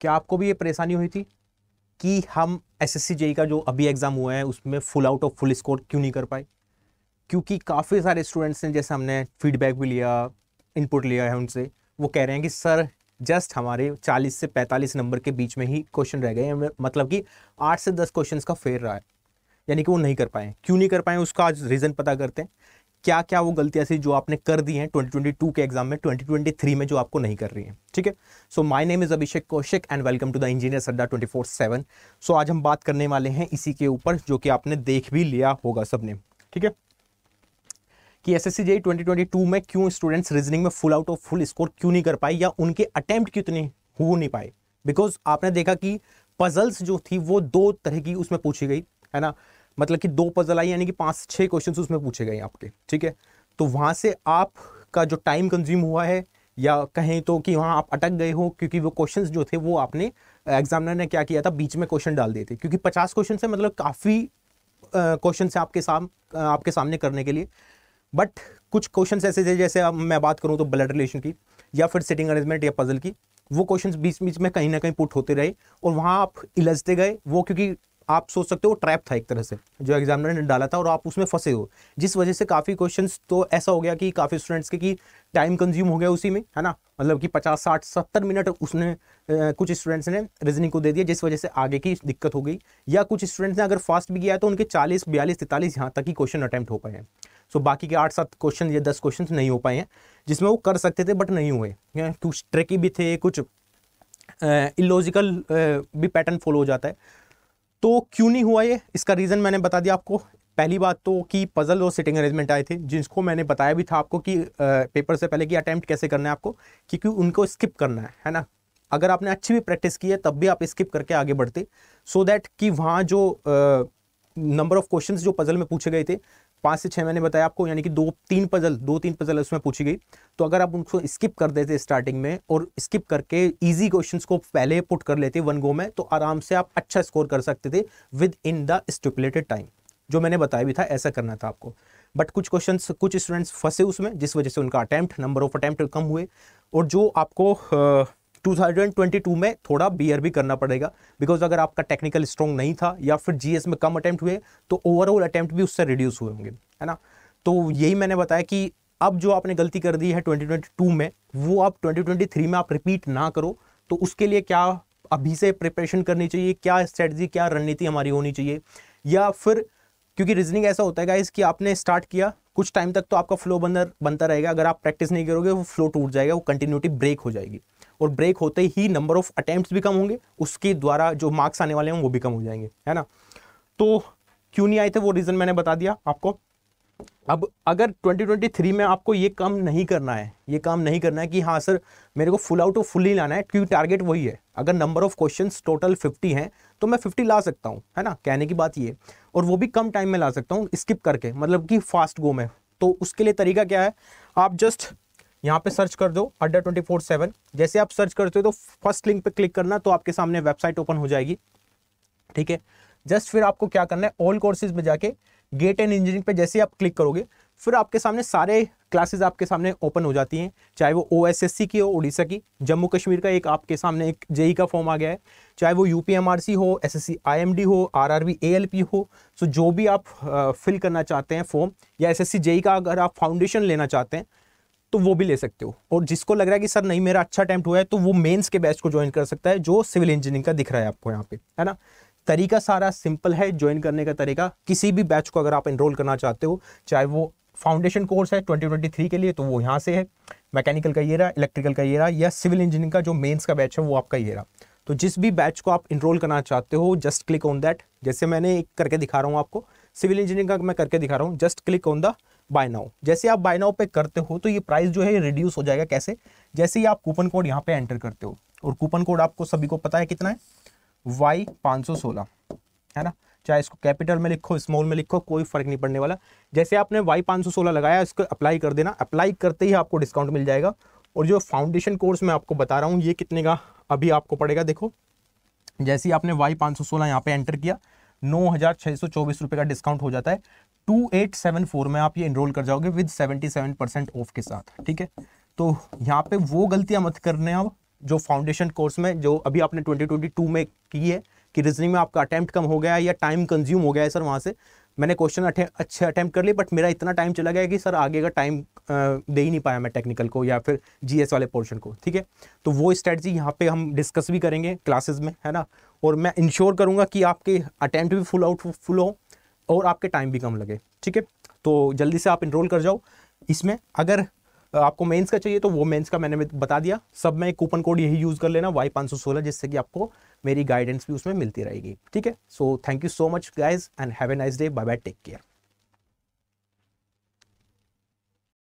क्या आपको भी ये परेशानी हुई थी कि हम एस एस का जो अभी एग्ज़ाम हुआ है उसमें full out of full score क्यों नहीं कर पाए क्योंकि काफ़ी सारे स्टूडेंट्स ने जैसे हमने फीडबैक भी लिया इनपुट लिया है उनसे वो कह रहे हैं कि सर जस्ट हमारे 40 से 45 नंबर के बीच में ही क्वेश्चन रह गए हैं मतलब कि 8 से 10 क्वेश्चंस का फेर रहा है यानी कि वो नहीं कर पाए क्यों नहीं कर पाए उसका आज रीज़न पता करते हैं क्या क्या वो गलतियां थी जो आपने कर दी हैं 2022 के एग्जाम में 2023 में जो आपको नहीं कर रही हैं ठीक है so my name is Abhishek Kaushik and welcome to the engineer Sadda 24/7 so आज हम बात करने वाले हैं इसी के ऊपर जो कि आपने देख भी लिया होगा सबने ठीक है कि एस एस में क्यों स्टूडेंट्स रीजनिंग में full out of full score क्यों नहीं कर पाए या उनके अटैम्प्ट क्यों इतने हो नहीं पाए बिकॉज आपने देखा कि पजल्स जो थी वो दो तरह की उसमें पूछी गई है ना मतलब कि दो पजल आई यानी कि पाँच छह छः क्वेश्चन उसमें पूछे गए आपके ठीक है तो वहाँ से आपका जो टाइम कंज्यूम हुआ है या कहें तो कि वहाँ आप अटक गए हो क्योंकि वो क्वेश्चंस जो थे वो आपने एग्जामिनर ने क्या किया था बीच में क्वेश्चन डाल दिए थे क्योंकि पचास क्वेश्चन है मतलब काफ़ी क्वेश्चन है आपके साम आपके सामने करने के लिए बट कुछ क्वेश्चन ऐसे थे जैसे अब मैं बात करूँ तो ब्लड रिलेशन की या फिर सिटिंग अरेंजमेंट या पजल की वो क्वेश्चन बीच बीच में कहीं ना कहीं पुट होते रहे और वहाँ आप इलझते गए वो क्योंकि आप सोच सकते हो ट्रैप था एक तरह से जो एग्जामिनर ने डाला था और आप उसमें फंसे हो जिस वजह से काफ़ी क्वेश्चंस तो ऐसा हो गया कि काफ़ी स्टूडेंट्स के कि टाइम कंज्यूम हो गया उसी में है ना मतलब कि पचास साठ सत्तर मिनट उसने कुछ स्टूडेंट्स ने रीजनिंग को दे दिया जिस वजह से आगे की दिक्कत हो गई या कुछ स्टूडेंट्स ने अगर फास्ट भी किया तो उनके चालीस बयालीस तैतालीस यहाँ तक ही क्वेश्चन अटैम्प्ट हो पाए हैं सो बाकी के आठ सात क्वेश्चन या दस क्वेश्चन नहीं हो पाए हैं जिसमें वो कर सकते थे बट नहीं हुए कुछ ट्रिकी भी थे कुछ इलॉजिकल भी पैटर्न फॉलो हो जाता है तो क्यों नहीं हुआ ये इसका रीज़न मैंने बता दिया आपको पहली बात तो कि पज़ल और सिटिंग अरेंजमेंट आए थे जिसको मैंने बताया भी था आपको कि पेपर से पहले कि अटैम्प्ट कैसे करना है आपको क्योंकि उनको स्किप करना है है ना अगर आपने अच्छी भी प्रैक्टिस की है तब भी आप स्किप करके आगे बढ़ते सो so दैट कि वहाँ जो नंबर ऑफ क्वेश्चंस जो पज़ल में पूछे गए थे पाँच से छः मैंने बताया आपको यानी कि दो तीन पजल दो तीन पजल उसमें पूछी गई तो अगर आप उनको स्किप कर देते स्टार्टिंग में और स्किप करके इजी क्वेश्चंस को पहले पुट कर लेते वन गो में तो आराम से आप अच्छा स्कोर कर सकते थे within the stipulated time जो मैंने बताया भी था ऐसा करना था आपको बट कुछ क्वेश्चन कुछ स्टूडेंट्स फंसे उसमें जिस वजह से उनका अटैम्प्ट नंबर ऑफ अटैम्प्ट कम हुए और जो आपको 2022 में थोड़ा बीयर भी करना पड़ेगा बिकॉज अगर आपका टेक्निकल स्ट्रॉन्ग नहीं था या फिर जीएस में कम अटैम्प्ट हुए तो ओवरऑल अटैम्प्ट भी उससे रिड्यूस हुए होंगे है ना तो यही मैंने बताया कि अब जो आपने गलती कर दी है 2022 में वो आप 2023 में आप रिपीट ना करो तो उसके लिए क्या अभी से प्रिपरेशन करनी चाहिए क्या स्ट्रेटजी क्या रणनीति हमारी होनी चाहिए या फिर क्योंकि रीजनिंग ऐसा होता है गाइस कि आपने स्टार्ट किया कुछ टाइम तक तो आपका फ्लो बनर बनता रहेगा अगर आप प्रैक्टिस नहीं करोगे वो फ्लो टूट जाएगा वो कंटिन्यूटी ब्रेक हो जाएगी और ब्रेक होते ही नंबर ऑफ अटैम्प्ट भी कम होंगे उसके द्वारा जो मार्क्स आने वाले हैं वो भी कम हो जाएंगे है ना तो क्यों नहीं आए थे वो रीज़न मैंने बता दिया आपको अब अगर 2023 में आपको ये काम नहीं करना है ये काम नहीं करना है कि हाँ सर मेरे को फुल आउट और फुल ही लाना है क्योंकि टारगेट वही है अगर नंबर ऑफ क्वेश्चन टोटल 50 हैं तो मैं 50 ला सकता हूँ है ना कहने की बात ये और वो भी कम टाइम में ला सकता हूँ स्किप करके मतलब कि फास्ट गो में तो उसके लिए तरीका क्या है आप जस्ट यहाँ पे सर्च कर दो अड्डा ट्वेंटी फोर सेवन जैसे आप सर्च करते हो तो फर्स्ट लिंक पे क्लिक करना तो आपके सामने वेबसाइट ओपन हो जाएगी ठीक है जस्ट फिर आपको क्या करना है ऑल कोर्सेज में जाके गेट एंड इंजीनियरिंग पे जैसे आप क्लिक करोगे फिर आपके सामने सारे क्लासेज आपके सामने ओपन हो जाती हैं चाहे वो ओ की हो उड़ीसा की जम्मू कश्मीर का एक आपके सामने एक जेई का फॉर्म आ गया है चाहे वो यू हो एस एस हो आर आर हो सो जो भी आप फिल करना चाहते हैं फॉर्म या एस एस का अगर आप फाउंडेशन लेना चाहते हैं तो वो भी ले सकते हो और जिसको लग रहा है कि सर नहीं मेरा अच्छा अटैम्प्ट हुआ है तो वो मेंस के बैच को ज्वाइन कर सकता है जो सिविल इंजीनियरिंग का दिख रहा है आपको यहाँ पे है ना तरीका सारा सिंपल है ज्वाइन करने का तरीका किसी भी बैच को अगर आप इनरोल करना चाहते हो चाहे वो फाउंडेशन कोर्स है 2023 के लिए तो वो यहाँ से है मैकेनिकल का ये रहा इलेक्ट्रिकल का ये रहा या सिविल इंजीनियरिंग का जो मेंस का बैच है वो आपका ये रहा तो जिस भी बैच को आप इनरोल करना चाहते हो जस्ट क्लिक ऑन दैट जैसे मैंने एक करके दिखा रहा हूँ आपको सिविल इंजीनियरिंग का मैं करके दिखा रहा हूँ just click on the buy now जैसे आप बाय नाउ पे करते हो तो ये प्राइस जो है रिड्यूस हो जाएगा कैसे जैसे ही आप कूपन कोड यहाँ पे एंटर करते हो और कूपन कोड आपको सभी को पता है कितना है वाई पाँच है ना चाहे इसको कैपिटल में लिखो स्मॉल में लिखो कोई फर्क नहीं पड़ने वाला जैसे आपने वाई पाँच लगाया इसको अप्लाई कर देना अप्लाई करते ही आपको डिस्काउंट मिल जाएगा और जो फाउंडेशन कोर्स मैं आपको बता रहा हूँ ये कितने का अभी आपको पड़ेगा देखो जैसे ही आपने वाई पाँच सौ सोलह यहाँ पर एंटर किया नौ हज़ार छः सौ चौबीस रुपये का डिस्काउंट हो जाता है 2874 में आप ये इनरोल कर जाओगे विद 77 परसेंट ऑफ के साथ ठीक है तो यहाँ पे वो गलतियाँ मत करने आप जो फाउंडेशन कोर्स में जो अभी आपने 2022 में की है कि रीजनिंग में आपका अटैम्प्ट कम हो गया है या टाइम कंज्यूम हो गया है सर वहाँ से मैंने क्वेश्चन अच्छे अटैम्प्ट कर लिए बट मेरा इतना टाइम चला गया कि सर आगे का टाइम दे ही नहीं पाया मैं टेक्निकल को या फिर एस वाले पोर्शन को ठीक है तो वो स्ट्रेटजी यहाँ पर हम डिस्कस भी करेंगे क्लासेज में है ना और मैं इंश्योर करूँगा कि आपके अटैम्प्ट भी फुल आउट फुल हो और आपके टाइम भी कम लगे ठीक है तो जल्दी से आप इनरोल कर जाओ इसमें अगर आपको मेंस का चाहिए तो वो मेंस का मैंने बता दिया सब में कूपन कोड यही यूज़ कर लेना वाई पाँच सौ सोलह जिससे कि आपको मेरी गाइडेंस भी उसमें मिलती रहेगी ठीक है so thank you so much guys and have a nice day bye bye take care